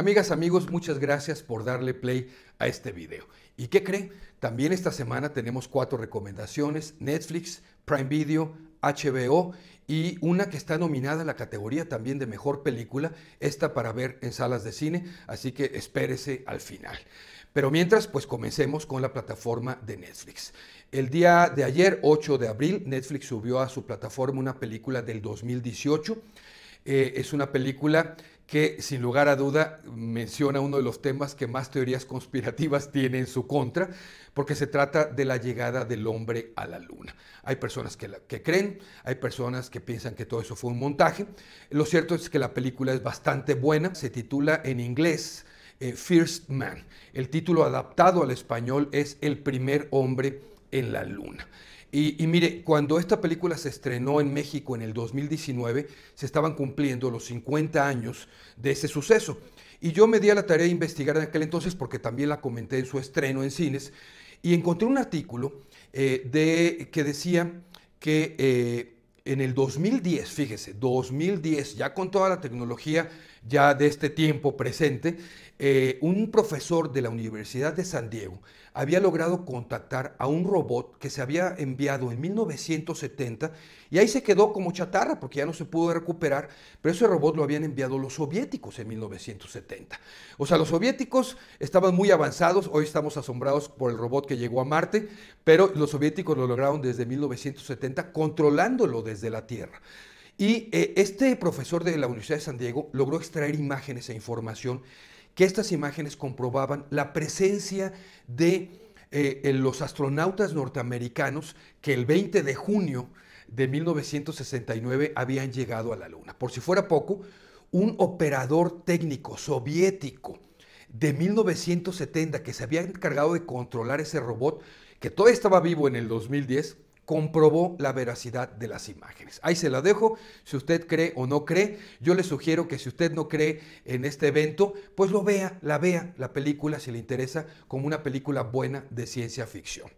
Amigas, amigos, muchas gracias por darle play a este video. ¿Y qué creen? También esta semana tenemos cuatro recomendaciones, Netflix, Prime Video, HBO y una que está nominada a la categoría también de mejor película, esta para ver en salas de cine, así que espérese al final. Pero mientras, pues comencemos con la plataforma de Netflix. El día de ayer, 8 de abril, Netflix subió a su plataforma una película del 2018 eh, es una película que sin lugar a duda menciona uno de los temas que más teorías conspirativas tiene en su contra, porque se trata de la llegada del hombre a la luna. Hay personas que, creen, hay personas que piensan que todo eso fue un montaje. Lo cierto es que la película es bastante buena, se titula en inglés eh, First Man. El título adaptado al español es El primer hombre en la luna. Y, mire, cuando esta película se estrenó en México en el 2019, se estaban cumpliendo los 50 años de ese suceso. Y yo me di a la tarea de investigar en aquel entonces, porque también la comenté en su estreno en cines, y encontré un artículo eh, de, que decía que eh, en el 2010, fíjese, 2010, ya con toda la tecnología ya de este tiempo presente, eh, un profesor de la Universidad de San Diego había logrado contactar a un robot que se había enviado en 1970 y ahí se quedó como chatarra porque ya no se pudo recuperar, pero ese robot lo habían enviado los soviéticos en 1970. O sea, los soviéticos estaban muy avanzados, hoy estamos asombrados por el robot que llegó a Marte, pero los soviéticos lo lograron desde 1970 controlándolo desde la Tierra. Y eh, este profesor de la Universidad de San Diego logró extraer imágenes e información que estas imágenes comprobaban la presencia de eh, eh, los astronautas norteamericanos que el 20 de junio de 1969 habían llegado a la Luna. Por si fuera poco, un operador técnico soviético de 1970 que se había encargado de controlar ese robot, que todavía estaba vivo en el 2010, comprobó la veracidad de las imágenes. Ahí se la dejo, si usted cree o no cree, yo le sugiero que si usted no cree en este evento, pues lo vea, la vea la película si le interesa como una película buena de ciencia ficción.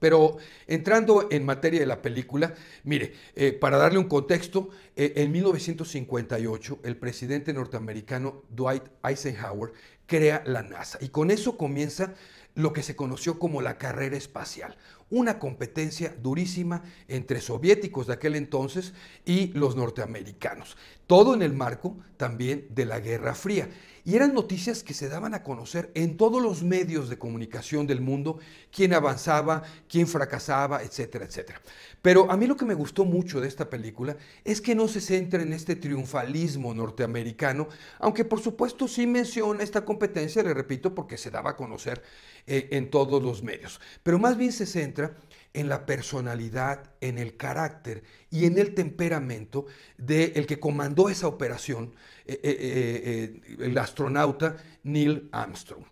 Pero entrando en materia de la película, mire, eh, para darle un contexto, eh, en 1958 el presidente norteamericano Dwight Eisenhower crea la NASA y con eso comienza lo que se conoció como la carrera espacial, una competencia durísima entre soviéticos de aquel entonces y los norteamericanos. Todo en el marco también de la Guerra Fría. Y eran noticias que se daban a conocer en todos los medios de comunicación del mundo, quién avanzaba, quién fracasaba, etcétera, etcétera. Pero a mí lo que me gustó mucho de esta película es que no se centra en este triunfalismo norteamericano, aunque por supuesto sí menciona esta competencia, le repito, porque se daba a conocer eh, en todos los medios. Pero más bien se centra en la personalidad, en el carácter y en el temperamento del el que comandó esa operación, eh, eh, eh, el astronauta Neil Armstrong.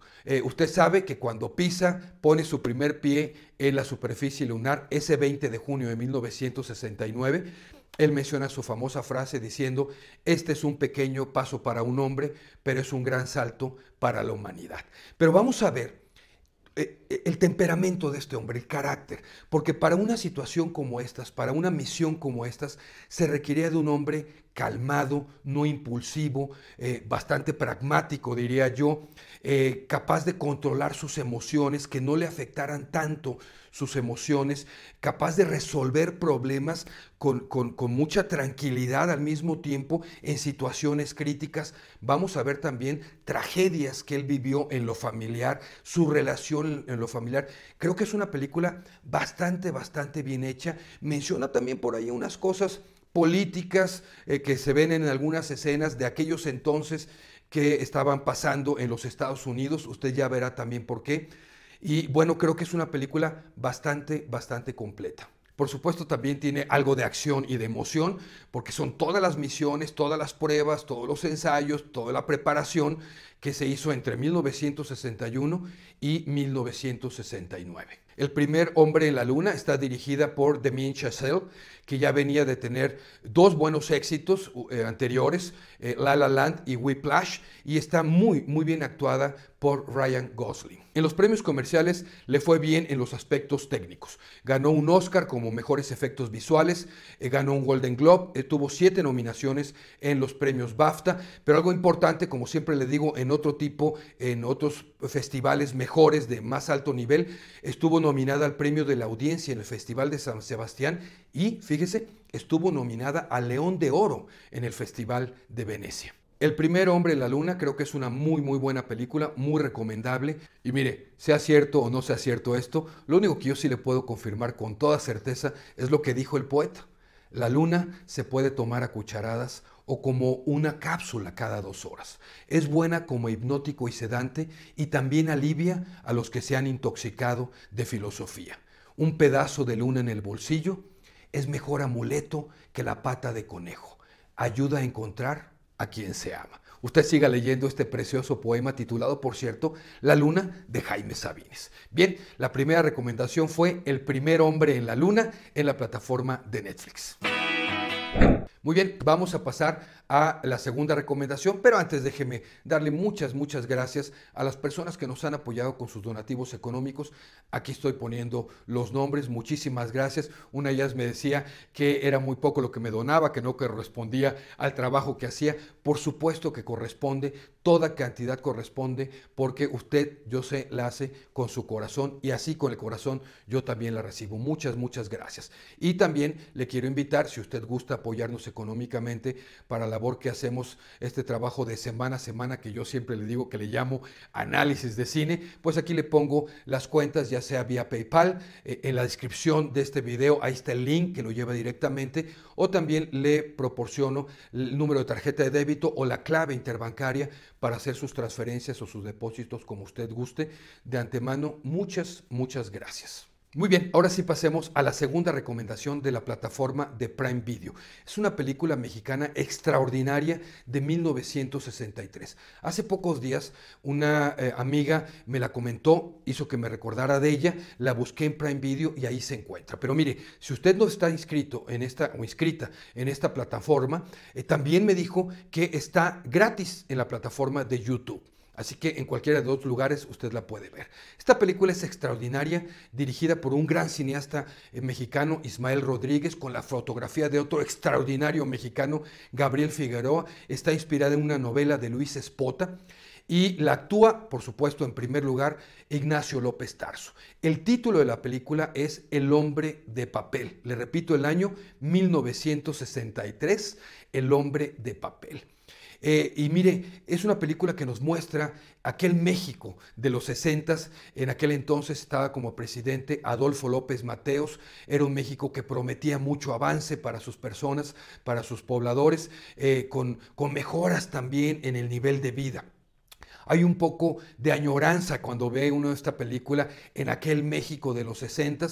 usted sabe que cuando PISA pone su primer pie en la superficie lunar, ese 20 de junio de 1969, él menciona su famosa frase diciendo, este es un pequeño paso para un hombre, pero es un gran salto para la humanidad. Pero vamos a ver eh, eh, el temperamento de este hombre, el carácter. Porque para una situación como estas, para una misión como estas, se requería de un hombre calmado, no impulsivo, eh, bastante pragmático, diría yo, eh, capaz de controlar sus emociones, que no le afectaran tanto sus emociones, capaz de resolver problemas con, con, mucha tranquilidad al mismo tiempo en situaciones críticas. Vamos a ver también tragedias que él vivió en lo familiar, su relación en lo familiar. Creo que es una película bastante, bastante bien hecha. Menciona también por ahí unas cosas políticas eh, que se ven en algunas escenas de aquellos entonces que estaban pasando en los Estados Unidos. Usted ya verá también por qué. Y bueno, creo que es una película bastante, bastante completa. Por supuesto, también tiene algo de acción y de emoción, porque son todas las misiones, todas las pruebas, todos los ensayos, toda la preparación que se hizo entre 1961 y 1969. El primer hombre en la luna está dirigida por Damien Chazelle, que ya venía de tener dos buenos éxitos eh, anteriores Lala eh, La La Land y Whiplash y está muy, muy bien actuada por Ryan Gosling. En los premios comerciales le fue bien en los aspectos técnicos. Ganó un Oscar como mejores efectos visuales, eh, ganó un Golden Globe, eh, tuvo siete nominaciones en los premios BAFTA, pero algo importante, como siempre le digo, en otro tipo, en otros festivales mejores de más alto nivel, estuvo nominada al premio de la audiencia en el Festival de San Sebastián y, fíjese, estuvo nominada a León de Oro en el Festival de Venecia. El primer hombre en la luna creo que es una muy muy buena película, muy recomendable. Y mire, sea cierto o no sea cierto esto, lo único que yo sí le puedo confirmar con toda certeza es lo que dijo el poeta. La luna se puede tomar a cucharadas o como una cápsula cada dos horas. Es buena como hipnótico y sedante y también alivia a los que se han intoxicado de filosofía. Un pedazo de luna en el bolsillo es mejor amuleto que la pata de conejo. Ayuda a encontrar a quien se ama. Usted siga leyendo este precioso poema titulado, por cierto, La Luna de Jaime Sabines. Bien, la primera recomendación fue El primer hombre en la luna en la plataforma de Netflix. Muy bien, vamos a pasar a la segunda recomendación, pero antes déjeme darle muchas, muchas gracias a las personas que nos han apoyado con sus donativos económicos. Aquí estoy poniendo los nombres, muchísimas gracias. Una de ellas me decía que era muy poco lo que me donaba, que no correspondía al trabajo que hacía. Por supuesto que corresponde toda cantidad corresponde porque usted, yo sé, la hace con su corazón y así con el corazón yo también la recibo. Muchas, muchas gracias. Y también le quiero invitar, si usted gusta apoyarnos económicamente para la labor que hacemos, este trabajo de semana a semana que yo siempre le digo que le llamo análisis de cine, pues aquí le pongo las cuentas ya sea vía PayPal, eh, en la descripción de este video, ahí está el link que lo lleva directamente, o también le proporciono el número de tarjeta de débito o la clave interbancaria para hacer sus transferencias o sus depósitos como usted guste. De antemano, muchas, muchas gracias. Muy bien, ahora sí pasemos a la segunda recomendación de la plataforma de Prime Video. Es una película mexicana extraordinaria de 1963. Hace pocos días una eh, amiga me la comentó, hizo que me recordara de ella, la busqué en Prime Video y ahí se encuentra. Pero mire, si usted no está inscrito en esta o inscrita en esta plataforma, eh, también me dijo que está gratis en la plataforma de YouTube. Así que en cualquiera de los lugares usted la puede ver. Esta película es extraordinaria, dirigida por un gran cineasta eh, mexicano, Ismael Rodríguez, con la fotografía de otro extraordinario mexicano, Gabriel Figueroa. Está inspirada en una novela de Luis Espota y la actúa, por supuesto, en primer lugar, Ignacio López Tarso. El título de la película es El hombre de papel. Le repito, el año 1963, El hombre de papel. Eh, y mire, es una película que nos muestra aquel México de los 60. En aquel entonces estaba como presidente Adolfo López Mateos. Era un México que prometía mucho avance para sus personas, para sus pobladores, eh, con, con mejoras también en el nivel de vida hay un poco de añoranza cuando ve uno esta película en aquel México de los 60,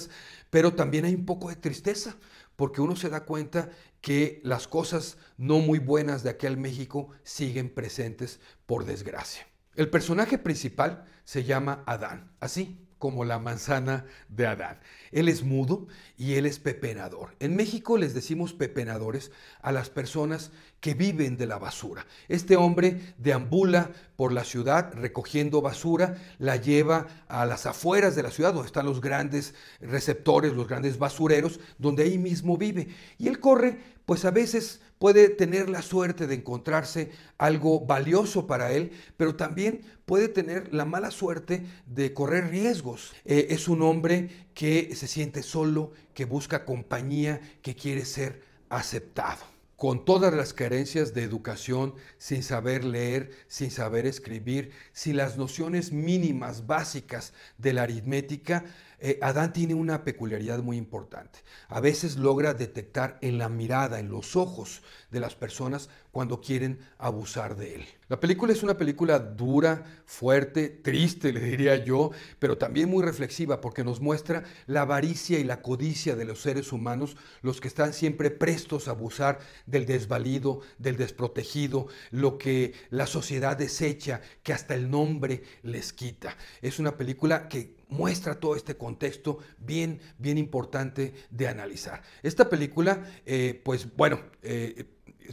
pero también hay un poco de tristeza, porque uno se da cuenta que las cosas no muy buenas de aquel México siguen presentes, por desgracia. El personaje principal se llama Adán, así como la manzana de Adán. Él es mudo y él es pepenador. En México les decimos pepenadores a las personas que viven de la basura. Este hombre deambula por la ciudad recogiendo basura, la lleva a las afueras de la ciudad donde están los grandes receptores, los grandes basureros, donde ahí mismo vive. Y él corre pues a veces puede tener la suerte de encontrarse algo valioso para él, pero también puede tener la mala suerte de correr riesgos. Eh, es un hombre que se siente solo, que busca compañía, que quiere ser aceptado. Con todas las carencias de educación, sin saber leer, sin saber escribir, sin las nociones mínimas básicas de la aritmética, eh, Adán tiene una peculiaridad muy importante. A veces logra detectar en la mirada, en los ojos de las personas cuando quieren abusar de él. La película es una película dura, fuerte, triste, le diría yo, pero también muy reflexiva porque nos muestra la avaricia y la codicia de los seres humanos, los que están siempre prestos a abusar del desvalido, del desprotegido, lo que la sociedad desecha, que hasta el nombre les quita. Es una película que muestra todo este contexto bien, bien importante de analizar. Esta película, eh, pues bueno, eh,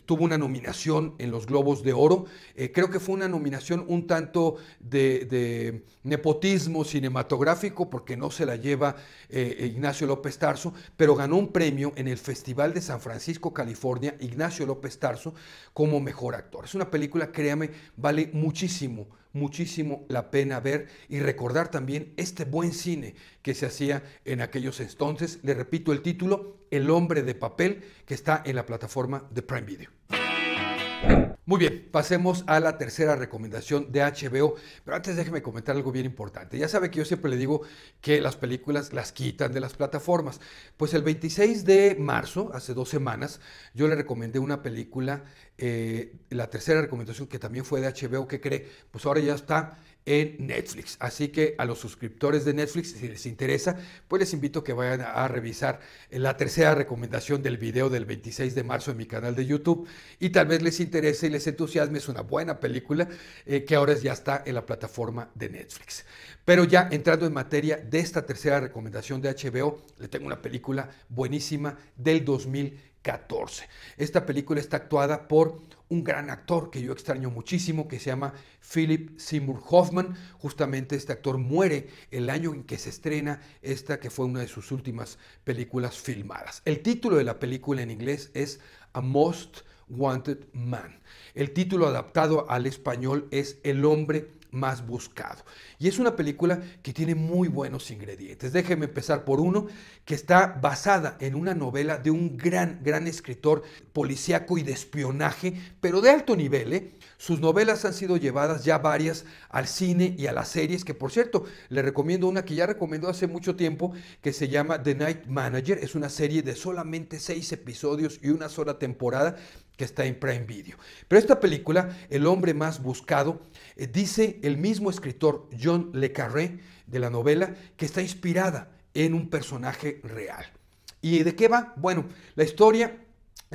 tuvo una nominación en los Globos de Oro. Eh, creo que fue una nominación un tanto de, nepotismo cinematográfico porque no se la lleva Ignacio López Tarso, pero ganó un premio en el Festival de San Francisco, California, Ignacio López Tarso, como mejor actor. Es una película, créame, vale muchísimo muchísimo la pena ver y recordar también este buen cine que se hacía en aquellos entonces. Le repito el título, El hombre de papel, que está en la plataforma de Prime Video. Muy bien, pasemos a la tercera recomendación de HBO, pero antes déjeme comentar algo bien importante. Ya sabe que yo siempre le digo que las películas las quitan de las plataformas. Pues el 26 de marzo, hace dos semanas, yo le recomendé una película, eh, la tercera recomendación que también fue de HBO, ¿qué cree, pues ahora ya está en Netflix. Así que a los suscriptores de Netflix, si les interesa, pues les invito a que vayan a revisar la tercera recomendación del video del 26 de marzo en mi canal de YouTube y tal vez les interese y les entusiasme. Es una buena película eh, que ahora ya está en la plataforma de Netflix. Pero ya entrando en materia de esta tercera recomendación de HBO, le tengo una película buenísima del 2014. Esta película está actuada por un gran actor que yo extraño muchísimo, que se llama Philip Seymour Hoffman. Justamente este actor muere el año en que se estrena esta que fue una de sus últimas películas filmadas. El título de la película en inglés es A Most Wanted Man. El título adaptado al español es El hombre más buscado. Y es una película que tiene muy buenos ingredientes. Déjeme empezar por uno que está basada en una novela de un gran, gran escritor policíaco y de espionaje, pero de alto nivel. ¿eh? Sus novelas han sido llevadas ya varias al cine y a las series, que por cierto, le recomiendo una que ya recomendó hace mucho tiempo, que se llama The Night Manager. Es una serie de solamente seis episodios y una sola temporada que está en Prime Video. Pero esta película, El hombre más buscado, eh, dice el mismo escritor John Le Carré de la novela que está inspirada en un personaje real. ¿Y de qué va? Bueno, la historia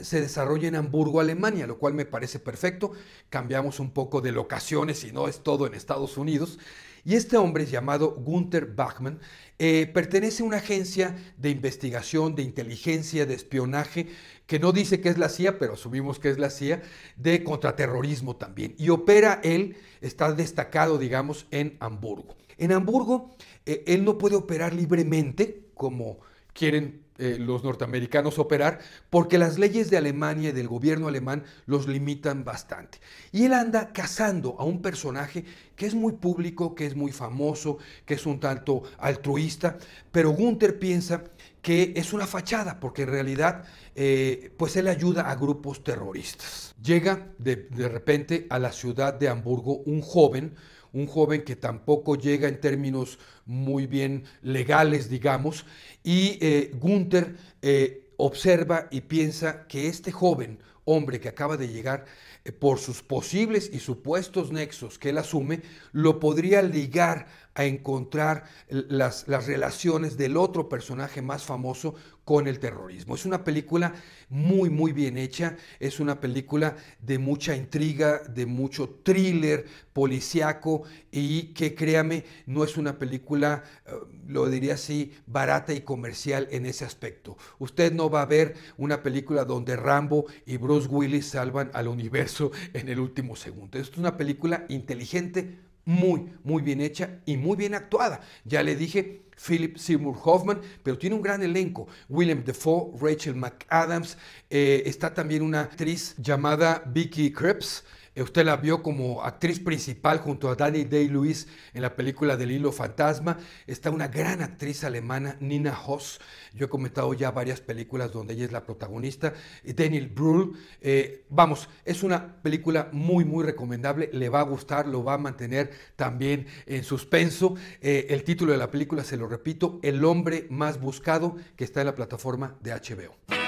se desarrolla en Hamburgo, Alemania, lo cual me parece perfecto. Cambiamos un poco de locaciones y no es todo en Estados Unidos. Y este hombre llamado Gunther Bachmann eh, pertenece a una agencia de investigación, de inteligencia, de espionaje que no dice que es la CIA, pero asumimos que es la CIA, de contraterrorismo también. Y opera él, está destacado, digamos, en Hamburgo. En Hamburgo, eh, él no puede operar libremente, como quieren eh, los norteamericanos operar, porque las leyes de Alemania y del gobierno alemán los limitan bastante. Y él anda cazando a un personaje que es muy público, que es muy famoso, que es un tanto altruista, pero Gunther piensa que es una fachada, porque en realidad, eh, pues él ayuda a grupos terroristas. Llega de, repente a la ciudad de Hamburgo un joven, un joven que tampoco llega en términos muy bien legales, digamos, y eh, Gunther eh, observa y piensa que este joven hombre que acaba de llegar eh, por sus posibles y supuestos nexos que él asume, lo podría ligar a encontrar las, las relaciones del otro personaje más famoso con el terrorismo. Es una película muy, muy bien hecha, es una película de mucha intriga, de mucho thriller policiaco y que créame, no es una película, eh, lo diría así, barata y comercial en ese aspecto. Usted no va a ver una película donde Rambo y Bruce Willis salvan al universo en el último segundo. Esto es una película inteligente, muy, muy bien hecha y muy bien actuada. Ya le dije, Philip Seymour Hoffman, pero tiene un gran elenco. William Defoe, Rachel McAdams, eh, está también una actriz llamada Vicky Krebs, eh, usted la vio como actriz principal junto a Danny Day-Lewis en la película del hilo fantasma. Está una gran actriz alemana, Nina Hoss. Yo he comentado ya varias películas donde ella es la protagonista. Daniel Brühl. Eh, vamos, es una película muy, muy recomendable. Le va a gustar, lo va a mantener también en suspenso. Eh, el título de la película, se lo repito, El hombre más buscado, que está en la plataforma de HBO.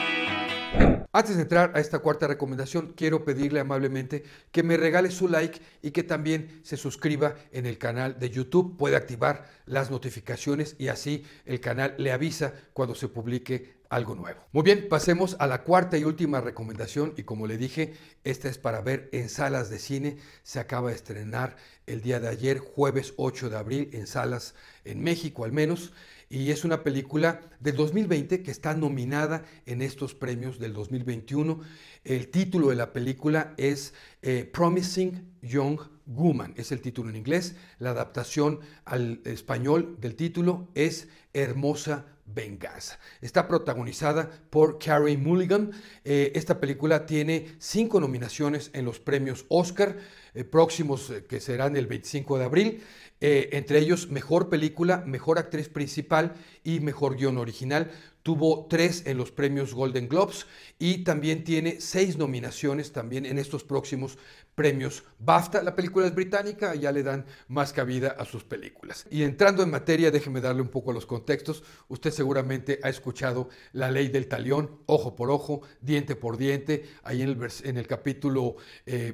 Antes de entrar a esta cuarta recomendación, quiero pedirle amablemente que me regale su like y que también se suscriba en el canal de YouTube. Puede activar las notificaciones y así el canal le avisa cuando se publique algo nuevo. Muy bien, pasemos a la cuarta y última recomendación y como le dije, esta es para ver en salas de cine. Se acaba de estrenar el día de ayer, jueves 8 de abril, en salas en México al menos y es una película del 2020 que está nominada en estos premios del 2021. El título de la película es eh, Promising Young Woman, es el título en inglés. La adaptación al español del título es Hermosa Venganza. Está protagonizada por Carrie Mulligan. Eh, esta película tiene cinco nominaciones en los premios Oscar, eh, próximos eh, que serán el 25 de abril, entre ellos Mejor Película, Mejor Actriz Principal y mejor guión original. Tuvo tres en los premios Golden Globes y también tiene seis nominaciones también en estos próximos premios BAFTA. La película es británica, ya le dan más cabida a sus películas. Y entrando en materia, déjeme darle un poco a los contextos. Usted seguramente ha escuchado la ley del talión, ojo por ojo, diente por diente, ahí en el, en el capítulo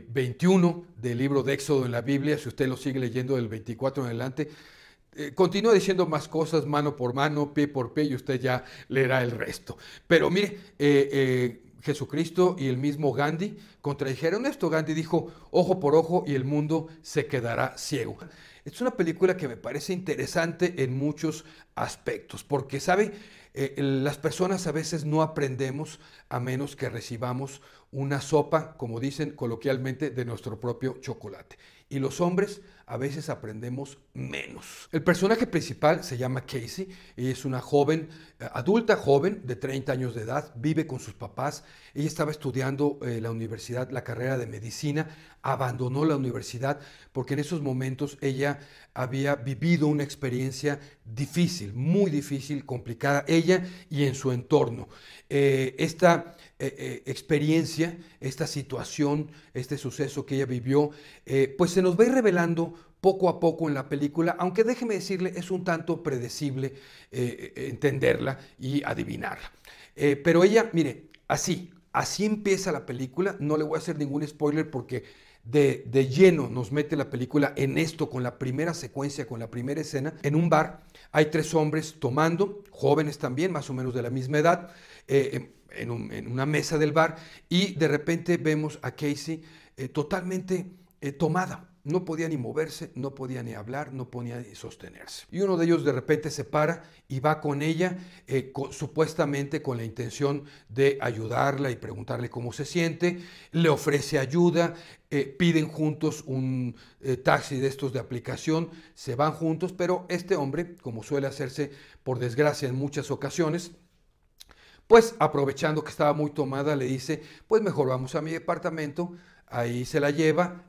21 eh, del libro de Éxodo en la Biblia, si usted lo sigue leyendo del 24 en adelante eh, continúa diciendo más cosas mano por mano, pie por pie, y usted ya leerá el resto. Pero mire, eh, eh, Jesucristo y el mismo Gandhi contradijeron esto. Gandhi dijo, ojo por ojo y el mundo se quedará ciego. Es una película que me parece interesante en muchos aspectos, porque, ¿sabe? las personas a veces no aprendemos a menos que recibamos una sopa, como dicen coloquialmente, de nuestro propio chocolate y los hombres a veces aprendemos menos. El personaje principal se llama Casey y es una joven, eh, adulta joven de 30 años de edad, vive con sus papás, ella estaba estudiando eh, la universidad, la carrera de medicina, abandonó la universidad porque en esos momentos ella había vivido una experiencia difícil, muy difícil, complicada, ella y en su entorno. Eh, esta experiencia, esta situación, este suceso que ella vivió, pues se nos va ir revelando poco a poco en la película, aunque déjeme decirle, es un tanto predecible eh, eh, entenderla y adivinarla. Eh, pero ella, mire, así, así empieza la película, no le voy a hacer ningún spoiler porque de, lleno nos mete la película en esto, con la primera secuencia, con la primera escena. En un bar hay tres hombres tomando, jóvenes también, más o menos de la misma edad, em, en, una mesa del bar, y de repente vemos a Casey totalmente tomada. No podía ni moverse, no podía ni hablar, no podía ni sostenerse. Y uno de ellos de repente se para y va con ella, eh, supuestamente con la intención de ayudarla y preguntarle cómo se siente. Le ofrece ayuda, eh, piden juntos un eh, taxi de estos de aplicación, se van juntos, pero este hombre, como suele hacerse por desgracia en muchas ocasiones, pues aprovechando que estaba muy tomada, le dice, pues mejor vamos a mi departamento, ahí se la lleva,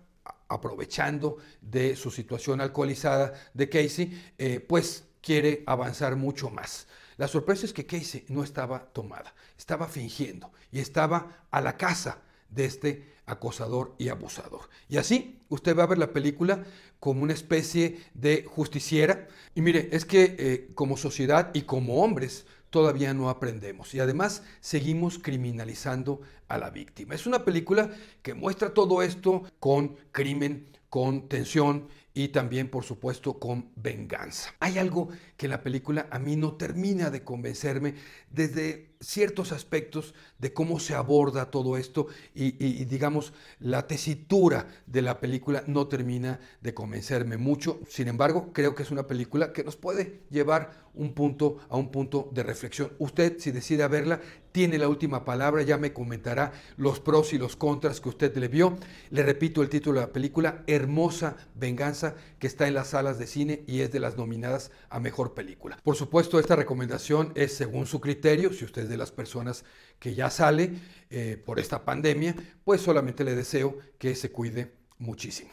aprovechando de su situación alcoholizada de Casey, eh, pues quiere avanzar mucho más. La sorpresa es que Casey no estaba tomada, estaba fingiendo y estaba a la casa de este acosador y abusador. Y así usted va a ver la película como una especie de justiciera. Y mire, es que eh, como sociedad y como hombres, todavía no aprendemos y además seguimos criminalizando a la víctima. Es una película que muestra todo esto con crimen, con tensión y también, por supuesto, con venganza. Hay algo que la película a mí no termina de convencerme desde ciertos aspectos de cómo se aborda todo esto y, digamos, la tesitura de la película no termina de convencerme mucho. Sin embargo, creo que es una película que nos puede llevar un punto a un punto de reflexión. Usted, si decide verla, tiene la última palabra, ya me comentará los pros y los contras que usted le vio. Le repito el título de la película, Hermosa Venganza, que está en las salas de cine y es de las nominadas a Mejor Película. Por supuesto, esta recomendación es según su criterio, si usted es de las personas que ya sale eh, por esta pandemia, pues solamente le deseo que se cuide muchísimo.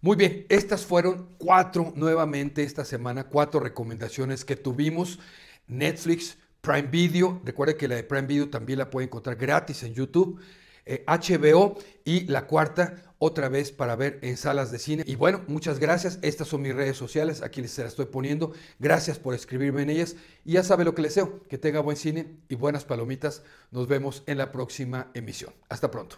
Muy bien, estas fueron cuatro nuevamente esta semana, cuatro recomendaciones que tuvimos. Netflix Prime Video, recuerde que la de Prime Video también la puede encontrar gratis en YouTube. HBO eh, y la cuarta otra vez para ver en salas de cine. Y bueno, muchas gracias. Estas son mis redes sociales, aquí les las estoy poniendo. Gracias por escribirme en ellas. Y ya sabe lo que les deseo, que tenga buen cine y buenas palomitas. Nos vemos en la próxima emisión. Hasta pronto.